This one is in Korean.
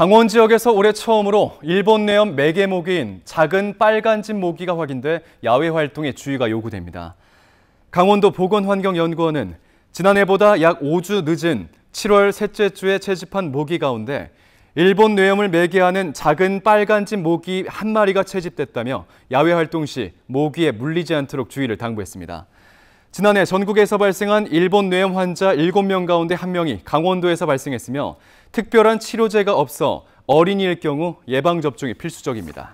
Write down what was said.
강원 지역에서 올해 처음으로 일본 내염 매개모기인 작은 빨간집 모기가 확인돼 야외 활동에 주의가 요구됩니다. 강원도 보건환경연구원은 지난해보다 약 5주 늦은 7월 셋째 주에 채집한 모기 가운데 일본 뇌염을 매개하는 작은 빨간집 모기 한 마리가 채집됐다며 야외 활동 시 모기에 물리지 않도록 주의를 당부했습니다. 지난해 전국에서 발생한 일본 뇌염 환자 7명 가운데 1명이 강원도에서 발생했으며 특별한 치료제가 없어 어린이일 경우 예방접종이 필수적입니다.